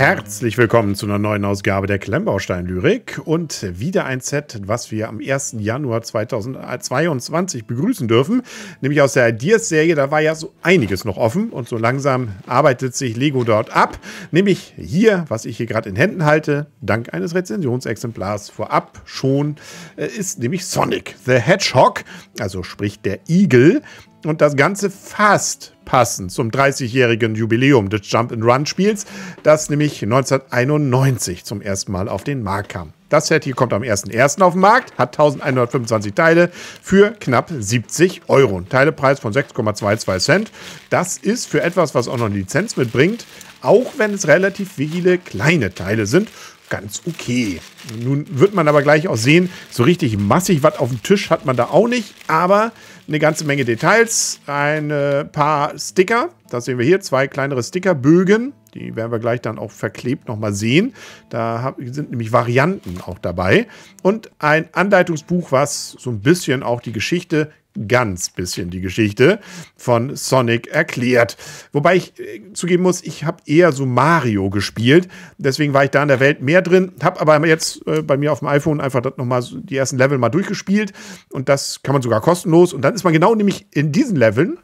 Herzlich willkommen zu einer neuen Ausgabe der Klemmbaustein-Lyrik und wieder ein Set, was wir am 1. Januar 2022 begrüßen dürfen, nämlich aus der Ideas-Serie. Da war ja so einiges noch offen und so langsam arbeitet sich Lego dort ab. Nämlich hier, was ich hier gerade in Händen halte, dank eines Rezensionsexemplars vorab schon, äh, ist nämlich Sonic the Hedgehog, also sprich der Igel. Und das Ganze fast passend zum 30-jährigen Jubiläum des Jump-and-Run-Spiels, das nämlich 1991 zum ersten Mal auf den Markt kam. Das Set hier kommt am 01.01. auf den Markt, hat 1125 Teile für knapp 70 Euro. Teilepreis von 6,22 Cent. Das ist für etwas, was auch noch eine Lizenz mitbringt, auch wenn es relativ viele kleine Teile sind, ganz okay. Nun wird man aber gleich auch sehen, so richtig massig was auf dem Tisch hat man da auch nicht, aber eine ganze Menge Details, ein paar Sticker, das sehen wir hier, zwei kleinere Stickerbögen, die werden wir gleich dann auch verklebt nochmal sehen. Da sind nämlich Varianten auch dabei und ein Anleitungsbuch, was so ein bisschen auch die Geschichte ganz bisschen die Geschichte von Sonic erklärt. Wobei ich äh, zugeben muss, ich habe eher so Mario gespielt. Deswegen war ich da in der Welt mehr drin. Habe aber jetzt äh, bei mir auf dem iPhone einfach nochmal die ersten Level mal durchgespielt. Und das kann man sogar kostenlos. Und dann ist man genau nämlich in diesen Leveln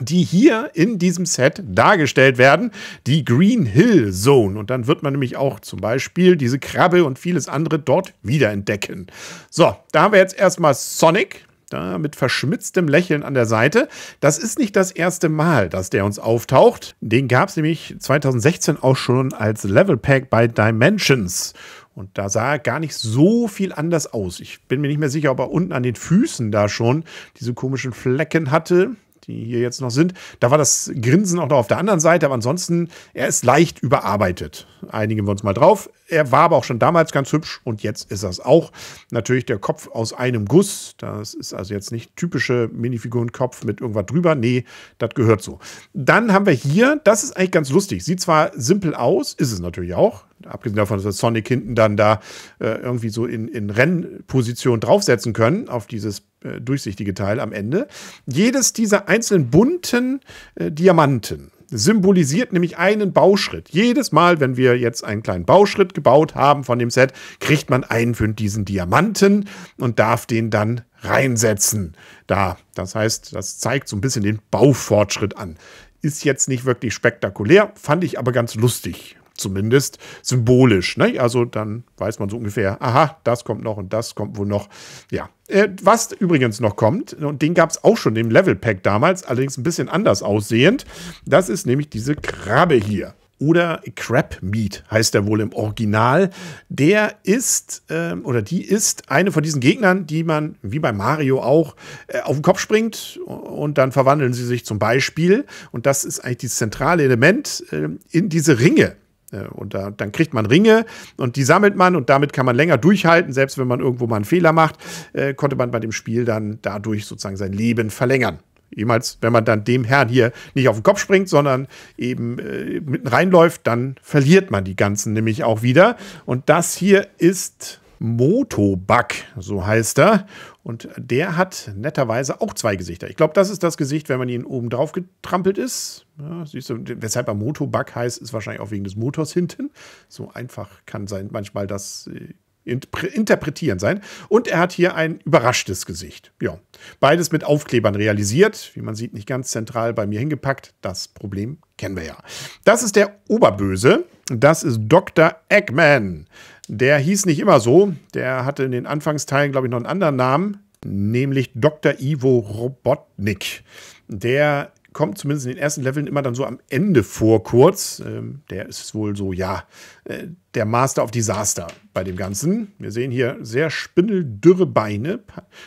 die hier in diesem Set dargestellt werden, die Green Hill Zone. Und dann wird man nämlich auch zum Beispiel diese Krabbe und vieles andere dort wiederentdecken. So, da haben wir jetzt erstmal Sonic da mit verschmitztem Lächeln an der Seite. Das ist nicht das erste Mal, dass der uns auftaucht. Den gab es nämlich 2016 auch schon als Level Pack bei Dimensions. Und da sah er gar nicht so viel anders aus. Ich bin mir nicht mehr sicher, ob er unten an den Füßen da schon diese komischen Flecken hatte die hier jetzt noch sind. Da war das Grinsen auch noch auf der anderen Seite, aber ansonsten, er ist leicht überarbeitet. Einigen wir uns mal drauf. Er war aber auch schon damals ganz hübsch und jetzt ist das auch. Natürlich der Kopf aus einem Guss. Das ist also jetzt nicht typische Minifigurenkopf mit irgendwas drüber. Nee, das gehört so. Dann haben wir hier, das ist eigentlich ganz lustig. Sieht zwar simpel aus, ist es natürlich auch abgesehen davon, dass Sonic hinten dann da äh, irgendwie so in, in Rennposition draufsetzen können auf dieses äh, durchsichtige Teil am Ende. Jedes dieser einzelnen bunten äh, Diamanten symbolisiert nämlich einen Bauschritt. Jedes Mal, wenn wir jetzt einen kleinen Bauschritt gebaut haben von dem Set, kriegt man einen von diesen Diamanten und darf den dann reinsetzen. Da, das heißt, das zeigt so ein bisschen den Baufortschritt an. Ist jetzt nicht wirklich spektakulär, fand ich aber ganz lustig zumindest symbolisch. Ne? Also dann weiß man so ungefähr, aha, das kommt noch und das kommt wohl noch. Ja. Äh, was übrigens noch kommt, und den gab es auch schon im Level Pack damals, allerdings ein bisschen anders aussehend, das ist nämlich diese Krabbe hier oder Crab Meat heißt er wohl im Original. Der ist ähm, oder die ist eine von diesen Gegnern, die man wie bei Mario auch äh, auf den Kopf springt und dann verwandeln sie sich zum Beispiel. Und das ist eigentlich das zentrale Element äh, in diese Ringe, äh, und da, dann kriegt man Ringe und die sammelt man und damit kann man länger durchhalten. Selbst wenn man irgendwo mal einen Fehler macht, äh, konnte man bei dem Spiel dann dadurch sozusagen sein Leben verlängern. Jemals, wenn man dann dem Herrn hier nicht auf den Kopf springt, sondern eben äh, mitten reinläuft, dann verliert man die ganzen nämlich auch wieder. Und das hier ist Motobug, so heißt er. Und der hat netterweise auch zwei Gesichter. Ich glaube, das ist das Gesicht, wenn man ihn oben drauf getrampelt ist. Ja, siehst du, weshalb er Motobug heißt, ist wahrscheinlich auch wegen des Motors hinten. So einfach kann sein, manchmal das äh, interpretieren sein. Und er hat hier ein überraschtes Gesicht. Ja, beides mit Aufklebern realisiert. Wie man sieht, nicht ganz zentral bei mir hingepackt. Das Problem kennen wir ja. Das ist der Oberböse. Das ist Dr. Eggman. Der hieß nicht immer so. Der hatte in den Anfangsteilen, glaube ich, noch einen anderen Namen, nämlich Dr. Ivo Robotnik. Der kommt zumindest in den ersten Leveln immer dann so am Ende vor, kurz. Ähm, der ist wohl so, ja, äh, der Master of Disaster bei dem Ganzen. Wir sehen hier sehr spindeldürre Beine,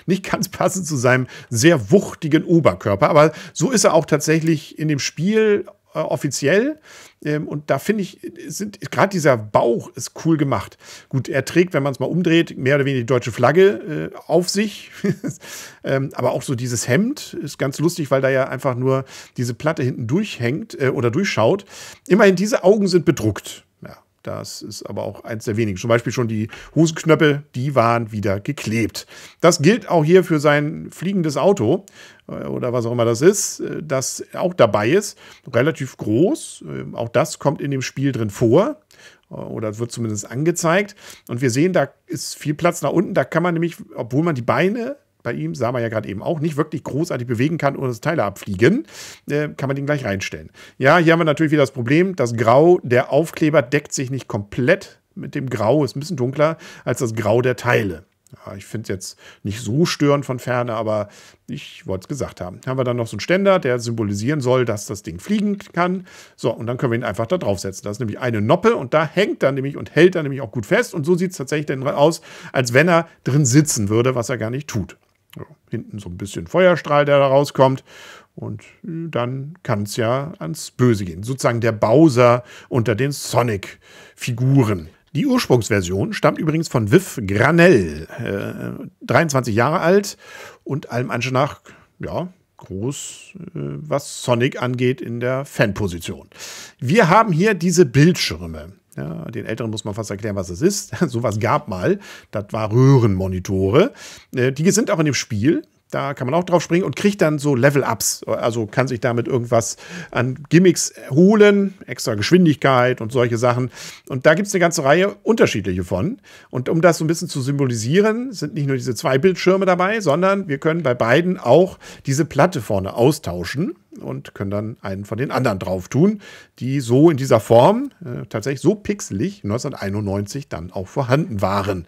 nicht ganz passend zu seinem sehr wuchtigen Oberkörper, aber so ist er auch tatsächlich in dem Spiel äh, offiziell. Ähm, und da finde ich, sind gerade dieser Bauch ist cool gemacht. Gut, er trägt, wenn man es mal umdreht, mehr oder weniger die deutsche Flagge äh, auf sich. ähm, aber auch so dieses Hemd ist ganz lustig, weil da ja einfach nur diese Platte hinten durchhängt äh, oder durchschaut. Immerhin, diese Augen sind bedruckt. Das ist aber auch eins der wenigen. Zum Beispiel schon die Hosenknöpfe, die waren wieder geklebt. Das gilt auch hier für sein fliegendes Auto äh, oder was auch immer das ist, äh, das auch dabei ist. Relativ groß. Äh, auch das kommt in dem Spiel drin vor oder wird zumindest angezeigt. Und wir sehen, da ist viel Platz nach unten. Da kann man nämlich, obwohl man die Beine bei ihm, sah man ja gerade eben auch, nicht wirklich großartig bewegen kann, ohne dass Teile abfliegen, äh, kann man den gleich reinstellen. Ja, hier haben wir natürlich wieder das Problem, das Grau der Aufkleber deckt sich nicht komplett mit dem Grau, ist ein bisschen dunkler als das Grau der Teile. Ja, ich finde es jetzt nicht so störend von ferne, aber ich wollte es gesagt haben. Haben wir dann noch so einen Ständer, der symbolisieren soll, dass das Ding fliegen kann. So, und dann können wir ihn einfach da draufsetzen. Das ist nämlich eine Noppe und da hängt er nämlich und hält er nämlich auch gut fest. Und so sieht es tatsächlich dann aus, als wenn er drin sitzen würde, was er gar nicht tut. Ja, hinten so ein bisschen Feuerstrahl, der da rauskommt. Und äh, dann kann es ja ans Böse gehen. Sozusagen der Bowser unter den Sonic-Figuren. Die Ursprungsversion stammt übrigens von Viv Granell, äh, 23 Jahre alt und allem Anschein nach, ja, groß, äh, was Sonic angeht in der Fanposition. Wir haben hier diese Bildschirme. Ja, den Älteren muss man fast erklären, was es ist. Sowas gab mal. Das war Röhrenmonitore. Äh, die sind auch in dem Spiel da kann man auch drauf springen und kriegt dann so Level-Ups. Also kann sich damit irgendwas an Gimmicks holen, extra Geschwindigkeit und solche Sachen. Und da gibt es eine ganze Reihe unterschiedliche von. Und um das so ein bisschen zu symbolisieren, sind nicht nur diese zwei Bildschirme dabei, sondern wir können bei beiden auch diese Platte vorne austauschen und können dann einen von den anderen drauf tun, die so in dieser Form, äh, tatsächlich so pixelig 1991 dann auch vorhanden waren.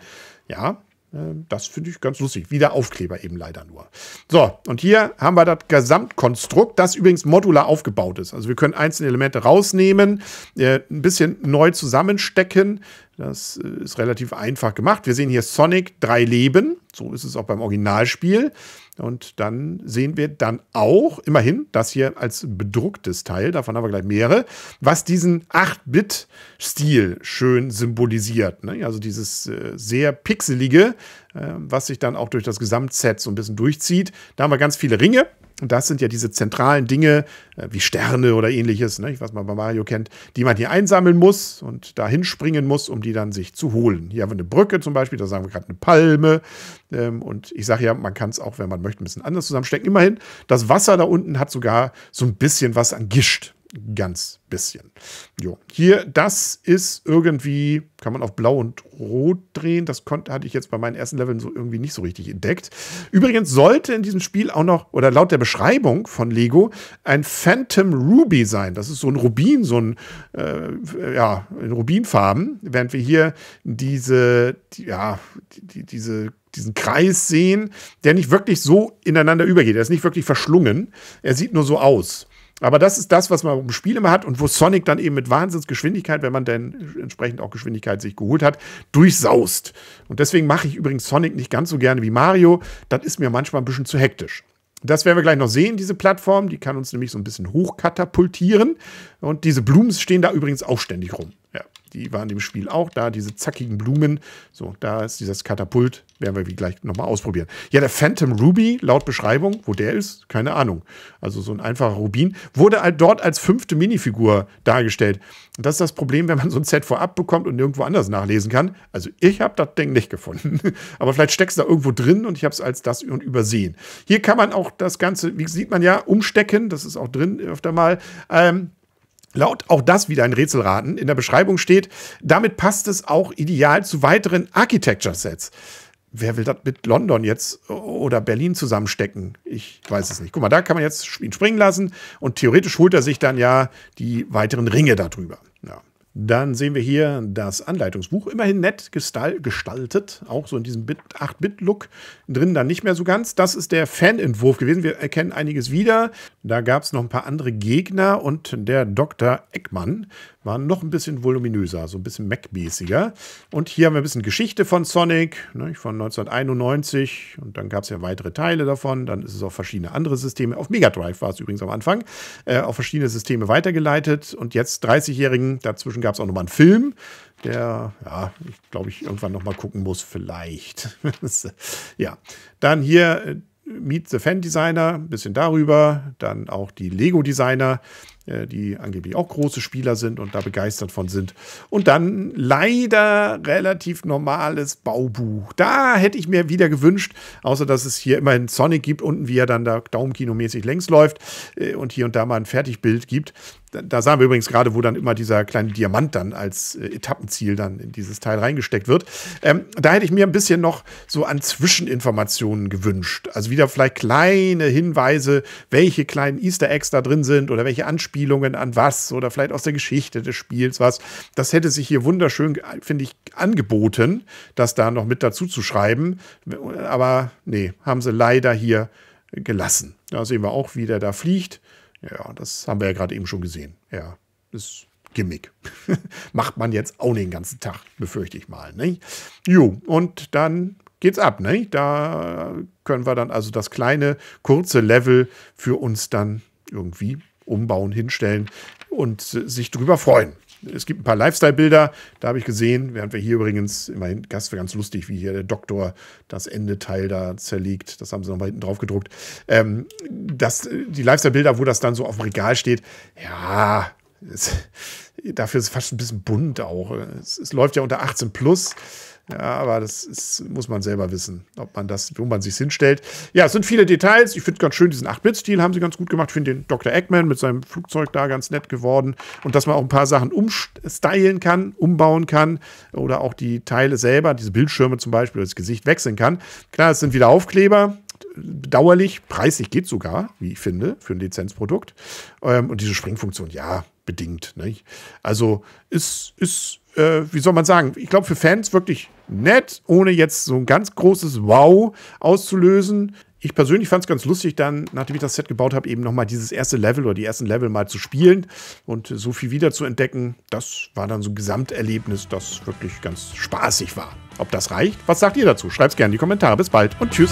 Ja, äh, das finde ich ganz lustig. Wieder Aufkleber eben leider nur. So, und hier haben wir das Gesamtkonstrukt, das übrigens modular aufgebaut ist. Also wir können einzelne Elemente rausnehmen, äh, ein bisschen neu zusammenstecken, das äh, ist relativ einfach gemacht. Wir sehen hier Sonic drei Leben. So ist es auch beim Originalspiel. Und dann sehen wir dann auch, immerhin, das hier als bedrucktes Teil, davon haben wir gleich mehrere, was diesen 8-Bit-Stil schön symbolisiert. Ne? Also dieses äh, sehr pixelige, äh, was sich dann auch durch das Gesamtset so ein bisschen durchzieht. Da haben wir ganz viele Ringe, und das sind ja diese zentralen Dinge, äh, wie Sterne oder ähnliches, ne, was man bei Mario kennt, die man hier einsammeln muss und da hinspringen muss, um die dann sich zu holen. Hier haben wir eine Brücke zum Beispiel, da sagen wir gerade eine Palme. Ähm, und ich sage ja, man kann es auch, wenn man möchte, ein bisschen anders zusammenstecken. Immerhin, das Wasser da unten hat sogar so ein bisschen was an Gischt ganz bisschen. Jo. Hier, das ist irgendwie, kann man auf blau und rot drehen. Das konnte, hatte ich jetzt bei meinen ersten Leveln so irgendwie nicht so richtig entdeckt. Übrigens sollte in diesem Spiel auch noch, oder laut der Beschreibung von Lego, ein Phantom Ruby sein. Das ist so ein Rubin, so ein, äh, ja, in Rubinfarben. Während wir hier diese, die, ja, die, diese diesen Kreis sehen, der nicht wirklich so ineinander übergeht. Er ist nicht wirklich verschlungen. Er sieht nur so aus. Aber das ist das, was man im Spiel immer hat und wo Sonic dann eben mit Wahnsinnsgeschwindigkeit, wenn man denn entsprechend auch Geschwindigkeit sich geholt hat, durchsaust. Und deswegen mache ich übrigens Sonic nicht ganz so gerne wie Mario. Das ist mir manchmal ein bisschen zu hektisch. Das werden wir gleich noch sehen, diese Plattform. Die kann uns nämlich so ein bisschen hochkatapultieren. Und diese Blumen stehen da übrigens auch ständig rum die waren im Spiel auch da, diese zackigen Blumen. So, da ist dieses Katapult, werden wir wie gleich nochmal ausprobieren. Ja, der Phantom Ruby, laut Beschreibung, wo der ist, keine Ahnung. Also so ein einfacher Rubin, wurde halt dort als fünfte Minifigur dargestellt. Und das ist das Problem, wenn man so ein Set vorab bekommt und irgendwo anders nachlesen kann. Also ich habe das Ding nicht gefunden. Aber vielleicht steckst du da irgendwo drin und ich habe es als das übersehen. Hier kann man auch das Ganze, wie sieht man ja, umstecken. Das ist auch drin öfter mal. Ähm, Laut auch das wieder ein Rätselraten in der Beschreibung steht, damit passt es auch ideal zu weiteren Architecture-Sets. Wer will das mit London jetzt oder Berlin zusammenstecken? Ich weiß es nicht. Guck mal, da kann man jetzt ihn springen lassen und theoretisch holt er sich dann ja die weiteren Ringe darüber. Dann sehen wir hier das Anleitungsbuch, immerhin nett gestaltet, auch so in diesem 8-Bit-Look. Drin dann nicht mehr so ganz. Das ist der Fanentwurf gewesen. Wir erkennen einiges wieder. Da gab es noch ein paar andere Gegner und der Dr. Eckmann war noch ein bisschen voluminöser, so ein bisschen Mac-mäßiger. Und hier haben wir ein bisschen Geschichte von Sonic, ne, von 1991. Und dann gab es ja weitere Teile davon. Dann ist es auf verschiedene andere Systeme, auf Mega Drive war es übrigens am Anfang, äh, auf verschiedene Systeme weitergeleitet. Und jetzt 30-Jährigen, dazwischen gab es auch nochmal einen Film, der, ja, ich glaube, ich irgendwann nochmal gucken muss, vielleicht. ja, dann hier äh, Meet the Fan Designer, ein bisschen darüber. Dann auch die Lego Designer äh, die angeblich auch große Spieler sind und da begeistert von sind. Und dann leider relativ normales Baubuch. Da hätte ich mir wieder gewünscht, außer dass es hier immerhin Sonic gibt, unten wie er dann da Daumenkinomäßig längs läuft äh, und hier und da mal ein Fertigbild gibt. Da sahen wir übrigens gerade, wo dann immer dieser kleine Diamant dann als äh, Etappenziel dann in dieses Teil reingesteckt wird. Ähm, da hätte ich mir ein bisschen noch so an Zwischeninformationen gewünscht. Also wieder vielleicht kleine Hinweise, welche kleinen Easter Eggs da drin sind oder welche Anspielungen Anspielungen an was oder vielleicht aus der Geschichte des Spiels was. Das hätte sich hier wunderschön, finde ich, angeboten, das da noch mit dazu zu schreiben. Aber nee, haben sie leider hier gelassen. Da sehen wir auch, wie der da fliegt. Ja, das haben wir ja gerade eben schon gesehen. Ja, ist Gimmick. Macht man jetzt auch den ganzen Tag, befürchte ich mal. Ne? Jo, und dann geht's ab. Ne? Da können wir dann also das kleine, kurze Level für uns dann irgendwie umbauen, hinstellen und sich drüber freuen. Es gibt ein paar Lifestyle-Bilder, da habe ich gesehen, während wir hier übrigens, immerhin Gast war ganz lustig, wie hier der Doktor das Endeteil da zerlegt, das haben sie nochmal hinten drauf gedruckt. Ähm, das, die Lifestyle-Bilder, wo das dann so auf dem Regal steht, ja, es, dafür ist es fast ein bisschen bunt auch. Es, es läuft ja unter 18 plus. Ja, aber das ist, muss man selber wissen, ob man das, wo man sich hinstellt. Ja, es sind viele Details. Ich finde ganz schön, diesen 8-Bit-Stil haben sie ganz gut gemacht. Ich finde den Dr. Eggman mit seinem Flugzeug da ganz nett geworden. Und dass man auch ein paar Sachen umstylen kann, umbauen kann. Oder auch die Teile selber, diese Bildschirme zum Beispiel, das Gesicht wechseln kann. Klar, es sind wieder Aufkleber bedauerlich. Preislich geht sogar, wie ich finde, für ein Lizenzprodukt. Ähm, und diese Springfunktion, ja, bedingt. Nicht? Also ist, ist äh, wie soll man sagen, ich glaube für Fans wirklich nett, ohne jetzt so ein ganz großes Wow auszulösen. Ich persönlich fand es ganz lustig, dann, nachdem ich das Set gebaut habe, eben nochmal dieses erste Level oder die ersten Level mal zu spielen und so viel wieder zu entdecken. Das war dann so ein Gesamterlebnis, das wirklich ganz spaßig war. Ob das reicht? Was sagt ihr dazu? Schreibt es gerne in die Kommentare. Bis bald und tschüss.